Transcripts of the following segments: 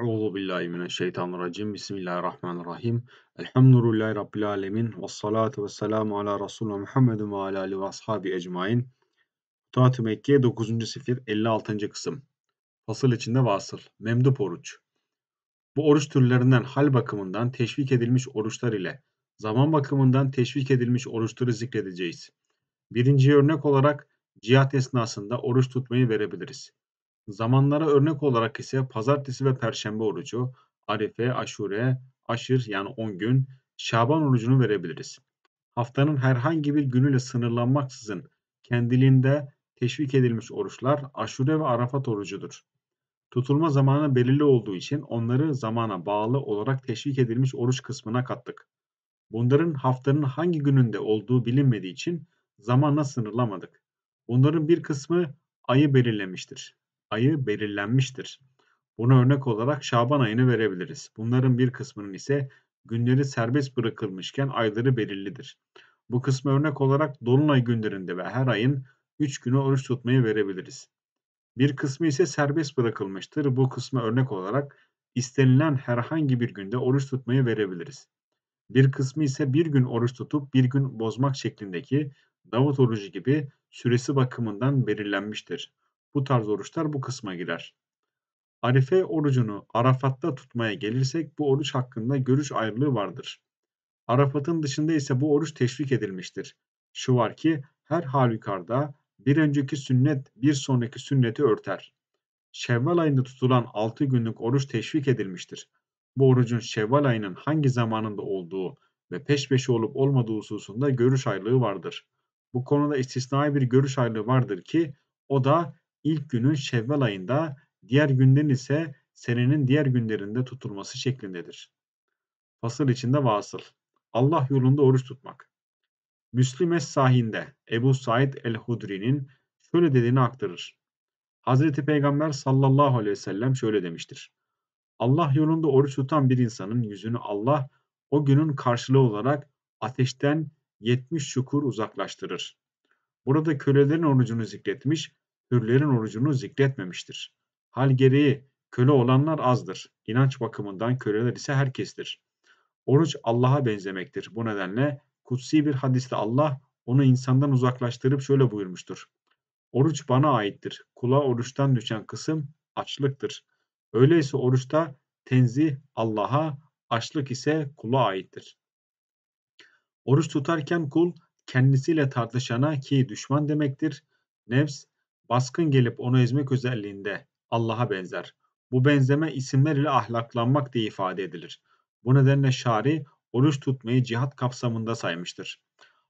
Euzu billahi mineşşeytanirracim. Bismillahirrahmanirrahim. Elhamdülillahi rabbil alamin. Ves salatu vesselamu ala Resulü Muhammedin ve ala ali ve ashabi ecmaîn. Futuhat-ı Mekke 9. sefir 56. kısım. Fasıl içinde vasıl. Memdup oruç. Bu oruç türlerinden hal bakımından teşvik edilmiş oruçlar ile zaman bakımından teşvik edilmiş oruçları zikredeceğiz. Birinci örnek olarak cihat esnasında oruç tutmayı verebiliriz. Zamanlara örnek olarak ise pazartesi ve perşembe orucu, Arife, Aşure, Aşır yani 10 gün, Şaban orucunu verebiliriz. Haftanın herhangi bir günüyle sınırlanmaksızın kendiliğinde teşvik edilmiş oruçlar Aşure ve Arafat orucudur. Tutulma zamanı belirli olduğu için onları zamana bağlı olarak teşvik edilmiş oruç kısmına kattık. Bunların haftanın hangi gününde olduğu bilinmediği için zamanla sınırlamadık. Bunların bir kısmı ayı belirlemiştir ayı belirlenmiştir. Buna örnek olarak Şaban ayını verebiliriz. Bunların bir kısmının ise günleri serbest bırakılmışken ayları belirlidir. Bu kısmı örnek olarak dolunay günlerinde ve her ayın 3 günü oruç tutmayı verebiliriz. Bir kısmı ise serbest bırakılmıştır. Bu kısmı örnek olarak istenilen herhangi bir günde oruç tutmayı verebiliriz. Bir kısmı ise bir gün oruç tutup bir gün bozmak şeklindeki Davut orucu gibi süresi bakımından belirlenmiştir. Bu tarz oruçlar bu kısma girer. Arife orucunu Arafat'ta tutmaya gelirsek bu oruç hakkında görüş ayrılığı vardır. Arafat'ın dışında ise bu oruç teşvik edilmiştir. Şu var ki her halükarda bir önceki sünnet bir sonraki sünneti örter. Şevval ayında tutulan 6 günlük oruç teşvik edilmiştir. Bu orucun Şevval ayının hangi zamanında olduğu ve peş peşe olup olmadığı hususunda görüş ayrılığı vardır. Bu konuda istisnai bir görüş ayrılığı vardır ki o da ilk günün Şevval ayında, diğer günden ise senenin diğer günlerinde tutulması şeklindedir. Fasıl içinde vasıl. Allah yolunda oruç tutmak. Müslim es sahinde Ebu Said el-Hudri'nin şöyle dediğini aktarır. Hazreti Peygamber sallallahu aleyhi ve sellem şöyle demiştir. Allah yolunda oruç tutan bir insanın yüzünü Allah o günün karşılığı olarak ateşten 70 şukur uzaklaştırır. Burada kölelerin orucunu zikretmiş hürlerin orucunu zikretmemiştir. Hal gereği köle olanlar azdır. İnanç bakımından köleler ise herkestir. Oruç Allah'a benzemektir. Bu nedenle kutsi bir hadiste Allah onu insandan uzaklaştırıp şöyle buyurmuştur. Oruç bana aittir. Kula oruçtan düşen kısım açlıktır. Öyleyse oruçta tenzih Allah'a, açlık ise kula aittir. Oruç tutarken kul kendisiyle tartışana ki düşman demektir. Nefs baskın gelip onu ezmek özelliğinde Allah'a benzer. Bu benzeme isimler ile ahlaklanmak diye ifade edilir. Bu nedenle şari oruç tutmayı cihat kapsamında saymıştır.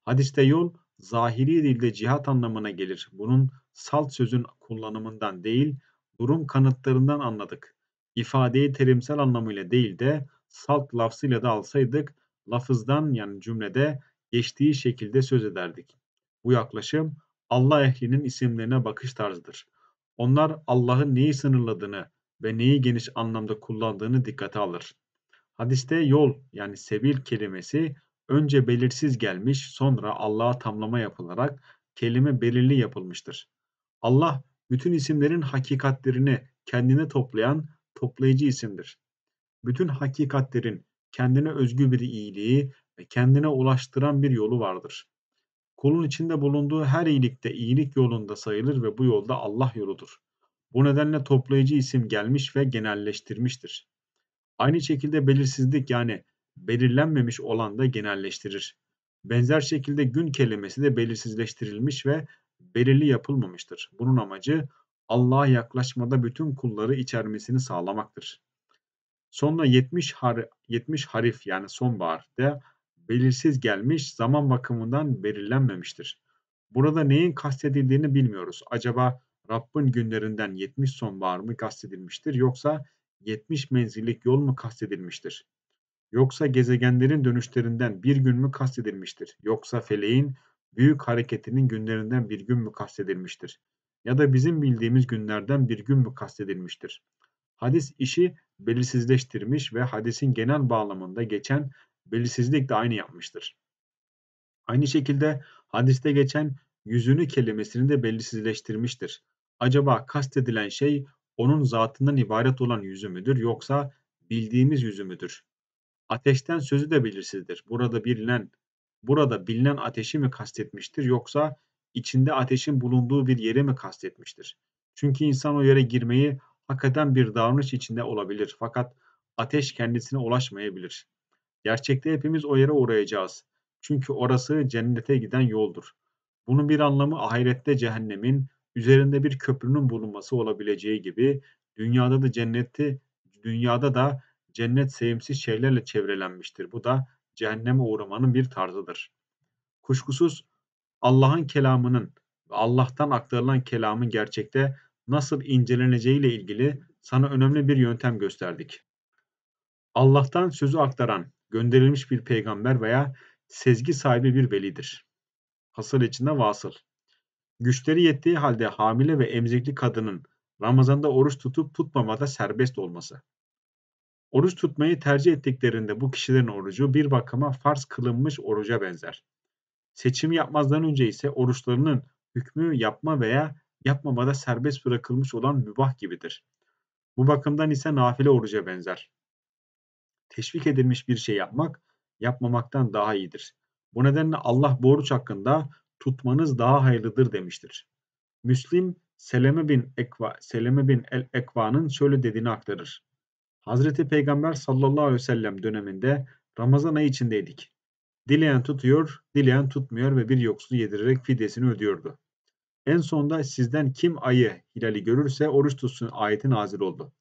Hadiste yol zahiri dilde cihat anlamına gelir. Bunun salt sözün kullanımından değil, durum kanıtlarından anladık. İfadeyi terimsel anlamıyla değil de salt lafzıyla da alsaydık lafızdan yani cümlede geçtiği şekilde söz ederdik. Bu yaklaşım Allah ehlinin isimlerine bakış tarzıdır. Onlar Allah'ın neyi sınırladığını ve neyi geniş anlamda kullandığını dikkate alır. Hadiste yol yani sebil kelimesi önce belirsiz gelmiş sonra Allah'a tamlama yapılarak kelime belirli yapılmıştır. Allah bütün isimlerin hakikatlerini kendine toplayan toplayıcı isimdir. Bütün hakikatlerin kendine özgü bir iyiliği ve kendine ulaştıran bir yolu vardır. Kulun içinde bulunduğu her iyilikte iyilik yolunda sayılır ve bu yolda Allah yoludur. Bu nedenle toplayıcı isim gelmiş ve genelleştirmiştir. Aynı şekilde belirsizlik yani belirlenmemiş olan da genelleştirir. Benzer şekilde gün kelimesi de belirsizleştirilmiş ve belirli yapılmamıştır. Bunun amacı Allah'a yaklaşmada bütün kulları içermesini sağlamaktır. Sonra 70, har 70 harif yani de belirsiz gelmiş, zaman bakımından belirlenmemiştir. Burada neyin kastedildiğini bilmiyoruz. Acaba Rabb'in günlerinden 70 sonbahar mı kastedilmiştir yoksa 70 menzillik yol mu kastedilmiştir? Yoksa gezegenlerin dönüşlerinden bir gün mü kastedilmiştir? Yoksa feleğin büyük hareketinin günlerinden bir gün mü kastedilmiştir? Ya da bizim bildiğimiz günlerden bir gün mü kastedilmiştir? Hadis işi belirsizleştirmiş ve hadisin genel bağlamında geçen belirsizlik de aynı yapmıştır. Aynı şekilde hadiste geçen yüzünü kelimesini de belirsizleştirmiştir. Acaba kastedilen şey onun zatından ibaret olan yüzü müdür yoksa bildiğimiz yüzü müdür? Ateşten sözü de belirsizdir. Burada bilinen, burada bilinen ateşi mi kastetmiştir yoksa içinde ateşin bulunduğu bir yeri mi kastetmiştir? Çünkü insan o yere girmeyi hak bir davranış içinde olabilir fakat ateş kendisine ulaşmayabilir. Gerçekte hepimiz o yere uğrayacağız. Çünkü orası cennete giden yoldur. Bunun bir anlamı ahirette cehennemin, üzerinde bir köprünün bulunması olabileceği gibi dünyada da cenneti dünyada da cennet sevimsiz şeylerle çevrelenmiştir. Bu da cehenneme uğramanın bir tarzıdır. Kuşkusuz Allah'ın kelamının ve Allah'tan aktarılan kelamın gerçekte nasıl inceleneceği ile ilgili sana önemli bir yöntem gösterdik. Allah'tan sözü aktaran gönderilmiş bir peygamber veya sezgi sahibi bir velidir. Hasıl içinde vasıl. Güçleri yettiği halde hamile ve emzikli kadının Ramazan'da oruç tutup tutmamada serbest olması. Oruç tutmayı tercih ettiklerinde bu kişilerin orucu bir bakıma farz kılınmış oruca benzer. Seçim yapmazdan önce ise oruçlarının hükmü yapma veya yapmamada serbest bırakılmış olan mübah gibidir. Bu bakımdan ise nafile oruca benzer teşvik edilmiş bir şey yapmak yapmamaktan daha iyidir. Bu nedenle Allah borç hakkında tutmanız daha hayırlıdır demiştir. Müslim Seleme bin Ekva Seleme bin El Ekva'nın şöyle dediğini aktarır. Hazreti Peygamber sallallahu aleyhi ve sellem döneminde Ramazan ayı içindeydik. Dileyen tutuyor, dileyen tutmuyor ve bir yoksulu yedirerek fidesini ödüyordu. En sonunda sizden kim ayı, hilali görürse oruç tutsun ayeti nazil oldu.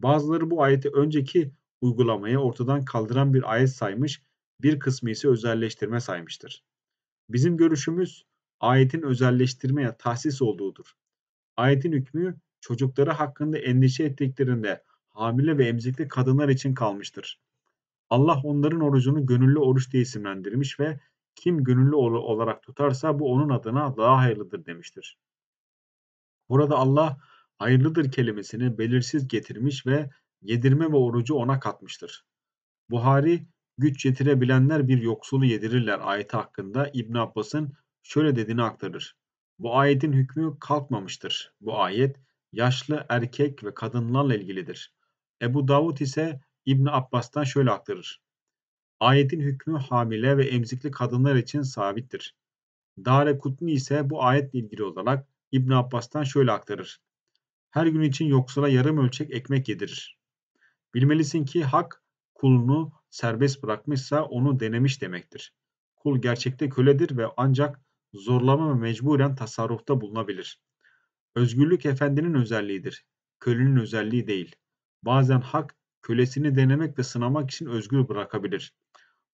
Bazıları bu ayeti önceki uygulamayı ortadan kaldıran bir ayet saymış, bir kısmı ise özelleştirme saymıştır. Bizim görüşümüz ayetin özelleştirmeye tahsis olduğudur. Ayetin hükmü çocukları hakkında endişe ettiklerinde hamile ve emzikli kadınlar için kalmıştır. Allah onların orucunu gönüllü oruç diye isimlendirmiş ve kim gönüllü olarak tutarsa bu onun adına daha hayırlıdır demiştir. Burada Allah hayırlıdır kelimesini belirsiz getirmiş ve yedirme ve orucu ona katmıştır. Buhari, güç yetirebilenler bir yoksulu yedirirler ayeti hakkında İbn Abbas'ın şöyle dediğini aktarır. Bu ayetin hükmü kalkmamıştır. Bu ayet yaşlı erkek ve kadınlarla ilgilidir. Ebu Davud ise İbn Abbas'tan şöyle aktarır. Ayetin hükmü hamile ve emzikli kadınlar için sabittir. Dare Kutni ise bu ayetle ilgili olarak İbn Abbas'tan şöyle aktarır. Her gün için yoksula yarım ölçek ekmek yedirir. Bilmelisin ki hak kulunu serbest bırakmışsa onu denemiş demektir. Kul gerçekte köledir ve ancak zorlama ve mecburen tasarrufta bulunabilir. Özgürlük efendinin özelliğidir. Kölenin özelliği değil. Bazen hak kölesini denemek ve sınamak için özgür bırakabilir.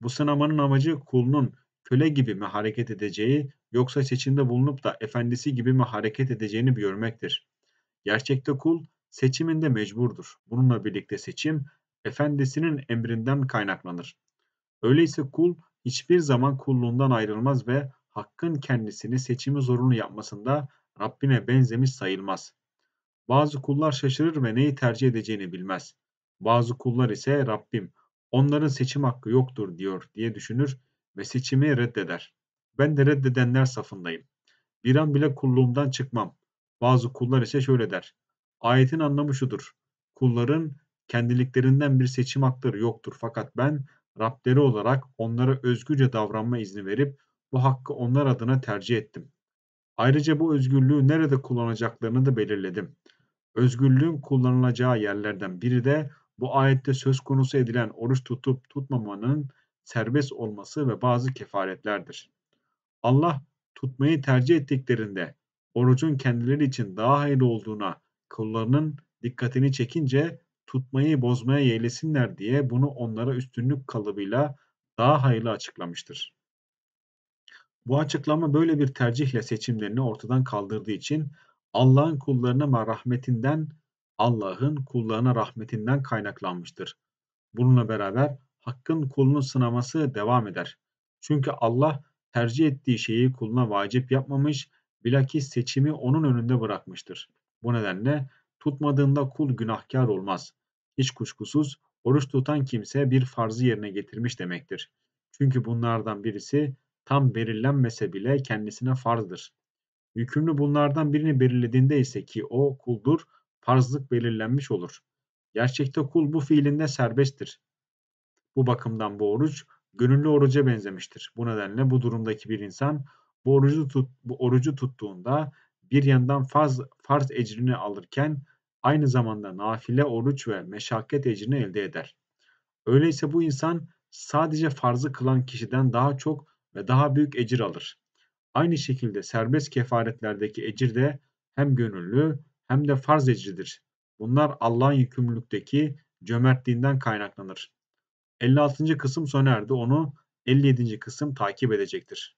Bu sınamanın amacı kulunun köle gibi mi hareket edeceği yoksa seçimde bulunup da efendisi gibi mi hareket edeceğini görmektir. Gerçekte kul seçiminde mecburdur. Bununla birlikte seçim efendisinin emrinden kaynaklanır. Öyleyse kul hiçbir zaman kulluğundan ayrılmaz ve hakkın kendisini seçimi zorunlu yapmasında Rabbine benzemiş sayılmaz. Bazı kullar şaşırır ve neyi tercih edeceğini bilmez. Bazı kullar ise Rabbim onların seçim hakkı yoktur diyor diye düşünür ve seçimi reddeder. Ben de reddedenler safındayım. Bir an bile kulluğumdan çıkmam. Bazı kullar ise şöyle der. Ayetin anlamı şudur. Kulların kendiliklerinden bir seçim hakları yoktur fakat ben Rableri olarak onlara özgürce davranma izni verip bu hakkı onlar adına tercih ettim. Ayrıca bu özgürlüğü nerede kullanacaklarını da belirledim. Özgürlüğün kullanılacağı yerlerden biri de bu ayette söz konusu edilen oruç tutup tutmamanın serbest olması ve bazı kefaretlerdir. Allah tutmayı tercih ettiklerinde orucun kendileri için daha hayırlı olduğuna kıllarının dikkatini çekince tutmayı bozmaya yeğlesinler diye bunu onlara üstünlük kalıbıyla daha hayırlı açıklamıştır. Bu açıklama böyle bir tercihle seçimlerini ortadan kaldırdığı için Allah'ın kullarına rahmetinden Allah'ın kullarına rahmetinden kaynaklanmıştır. Bununla beraber hakkın kulunu sınaması devam eder. Çünkü Allah tercih ettiği şeyi kuluna vacip yapmamış, bilakis seçimi onun önünde bırakmıştır. Bu nedenle tutmadığında kul günahkar olmaz. Hiç kuşkusuz oruç tutan kimse bir farzı yerine getirmiş demektir. Çünkü bunlardan birisi tam belirlenmese bile kendisine farzdır. Yükümlü bunlardan birini belirlediğinde ise ki o kuldur, farzlık belirlenmiş olur. Gerçekte kul bu fiilinde serbesttir. Bu bakımdan bu oruç gönüllü oruca benzemiştir. Bu nedenle bu durumdaki bir insan bu orucu, tut, bu orucu tuttuğunda bir yandan faz, farz ecrini alırken aynı zamanda nafile oruç ve meşakkat ecrini elde eder. Öyleyse bu insan sadece farzı kılan kişiden daha çok ve daha büyük ecir alır. Aynı şekilde serbest kefaretlerdeki ecir de hem gönüllü hem de farz ecridir. Bunlar Allah'ın yükümlülükteki cömertliğinden kaynaklanır. 56. kısım sona erdi. Onu 57. kısım takip edecektir.